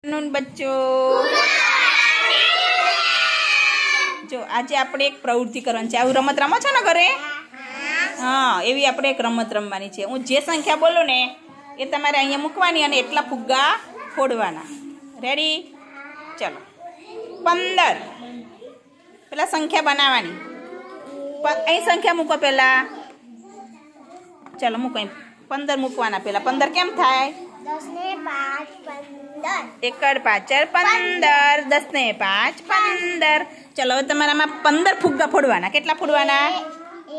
બચ્ચો જો આજે આપણે એક પ્રવૃત્તિ કરવાની છે આવું રમત રમો છો ને ઘરે હા એવી આપણે એક રમત રમવાની છે હું જે સંખ્યા બોલું ને એ તમારે અહીંયા મૂકવાની અને એટલા ફુગ્ગા ફોડવાના રેડી ચલો પંદર પેલા સંખ્યા બનાવવાની અહીં સંખ્યા મૂકો પહેલાં ચલો મૂકો અહીં 15 मुकवाना पहला 15 કેમ થાય 10 ને 5 15 એકડ પાચર 15 10 ને 5 15 ચલો તમારામાં 15 ફૂગડા ફોડવાના કેટલા ફૂડવાના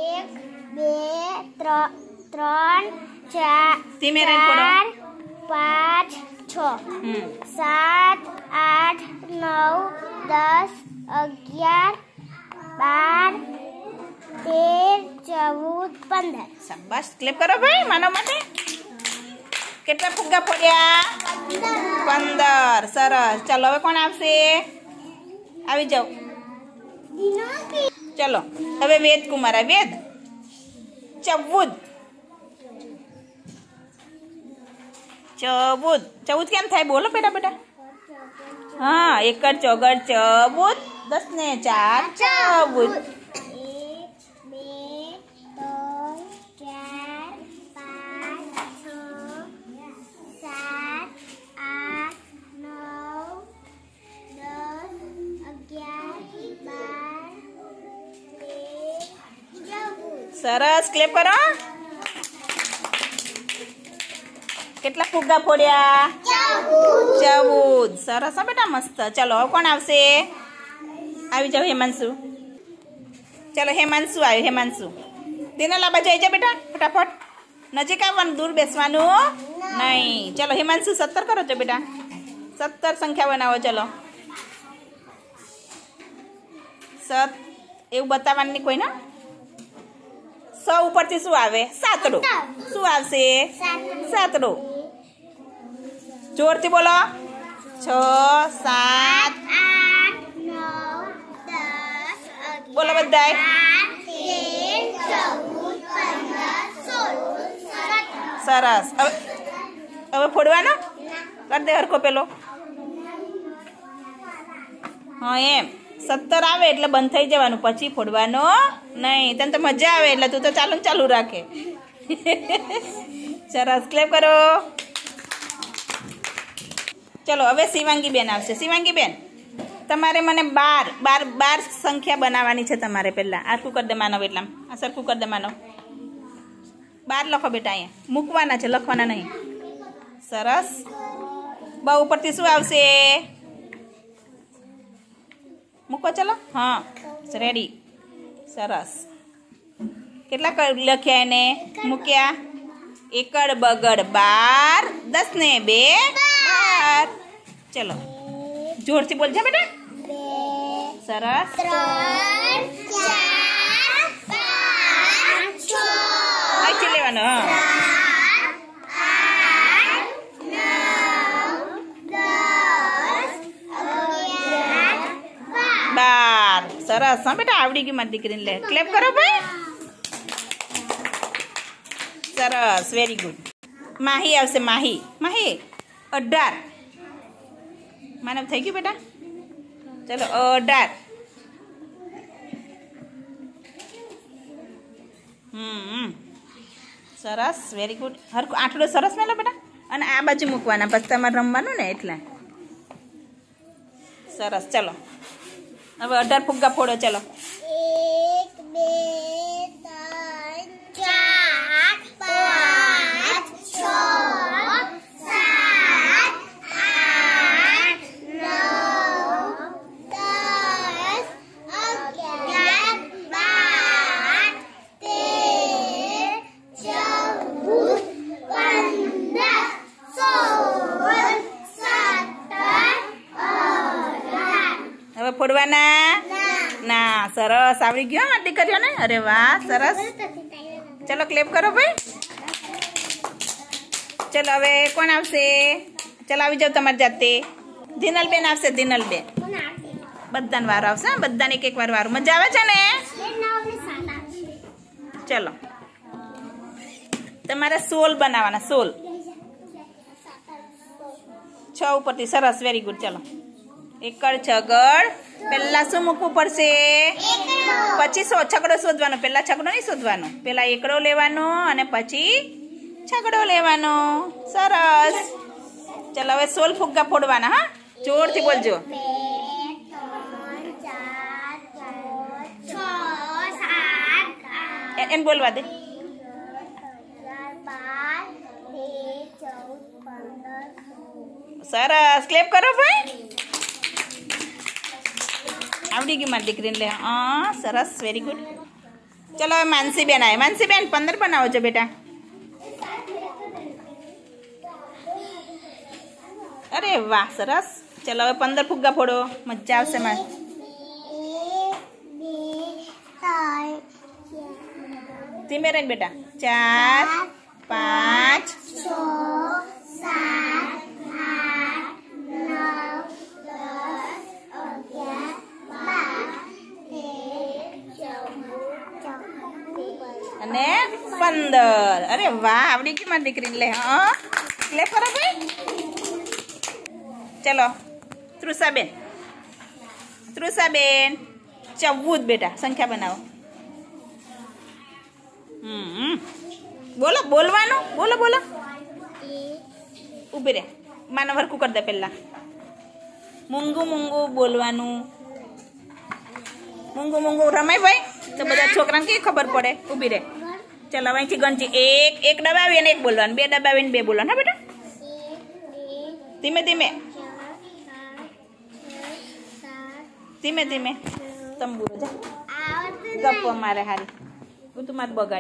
1 2 3 3 4 5 6 7 8 9 10 11 12 बंद है सब बस क्लिप करो भाई मानो मते कितना फुग्गा फोड़िया बंदर सरस चलो वे कौन आपसे अभी जाओ चलो अबे वेद कुमार है वेद चबूद चबूद चबूद क्या था बोलो बेटा बेटा हाँ एक कर चौगर दस ने चार चबूद સરસ ક્લેપ કરો કેટલા ફુગ્ગા ફોડ્યા ચૌદ સરસ હા બેટા મસ્ત ચલો હવે કોણ આવશે આવી જાવ હેમાંશુ ચલો હેમાંશુ આવ્યું હેમાંશુ દિનાલા બાજુ આવી જા બેટા ફટાફટ નજીક આવવાનું દૂર બેસવાનું નહીં ચલો હેમાંશુ સત્તર કરો છો બેટા સત્તર સંખ્યા બનાવો ચલો સત એવું બતાવવાની કોઈને सौ ऊपर थी शू आए सातरो शू आ सातरो जोर थी बोलो छ सात बोलो बदाय सरस हम फोड़वा ना कर दे हर को पेलो हाँ एम 70 આવે એટલે બંધ થઈ જવાનું પછી ફડવાનો નહીં તેમ તો મજા આવે એટલે તું તો ચાલુ ચાલુ રાખે સરસ ક્લેપ કરો ચલો હવે સીવાંગી બેન આવશે સીવાંગી બેન તમારે મને 12 12 12 સંખ્યા બનાવવાની છે તમારે પહેલા આકુ કર દે માનો એટલે આ સરકુ કર દે માનો 12 લખો બેટા અહીંયા મુકવાના છે લખવાના નહીં સરસ બહુ પ્રતિશવા આવશે मूको चलो हाँ रेडी सरस के लख्या मुक्या एकड़ बगड़ बार दस ने बे बार चलो जोर से बोल जा बेटा सरस રસમ બેટા આવડી ગયું મને દીકરીને લે ક્લેપ કરો ભાઈ સરસ વેરી ગુડ માહી આવશે માહી માહી અઢાર માનવ થઈ ગયું બેટા ચલો અઢાર હમ સરસ વેરી ગુડ હરકું આટલો સરસ મેલો બેટા અને આ બાજુ મૂકવાના પછી તમારે રમવાનું ને એટલે સરસ ચલો डर फुग्गा फोड़ो चलो एक ફળ ફોડવાના ના સરસ આવડી ગયો ને અરે વાહ સરસ ચલો ક્લેપ કરો ભાઈ ચલો હવે કોણ આવશે ચલો આવી જાવ તમારી જાતે ધીનલબેન આવશે ધીનલબેન બધાને વાર આવશે બધાને એક એક વાર વાર મજા આવે છે ને ચલો તમારે સોલ બનાવવાના સોલ છ ઉપરથી સરસ વેરી ગુડ ચલો एक छगड़ पेला शू मुक् पड़ से पची सो छगड़ो शोधवा पेला छगड़ो नहीं शोधवा पेला इकड़ो लेवा पची छगड़ो लेवा चलो हम सोल फुग्गा फोड़वा हाँ जोर थी बोलजो एम बोलवा दे सरस क्लेप करो भाई अवड़ी मर दिख रही हाँ सरस वेरी गुड चलो मानसी बहन आए मानसी बहन पंद्रह बनाओ जो बेटा अरे वाह सरस चलो पंदर फुग्गा फोड़ो मजा आ मैं तीन बेटा चार पांच छः ने पंदर अरे वाह अबड़ी की मत दिख ले हाँ ले पर अबे चलो त्रुसा बेन त्रुसा बेन चबूत बेटा संख्या बनाओ हम्म बोलो बोलवानो बोलो बोलो उबेरे मानवर को कर दे पहला मुंगू मुंगू बोलवानो मुंगू मुंगू रमाई भाई तो बता छोकरा की खबर पड़े उबेरे ચાલો અહીંથી ગંજી એક એક દબાવી અને એક બોલવાનું બે દબાવીને બે બોલવાનું હા બેટા ધીમે ધીમે ધીમે ધીમે તંબુરો જા ગપ્પો મારે હારી હું તું મારે બગાડ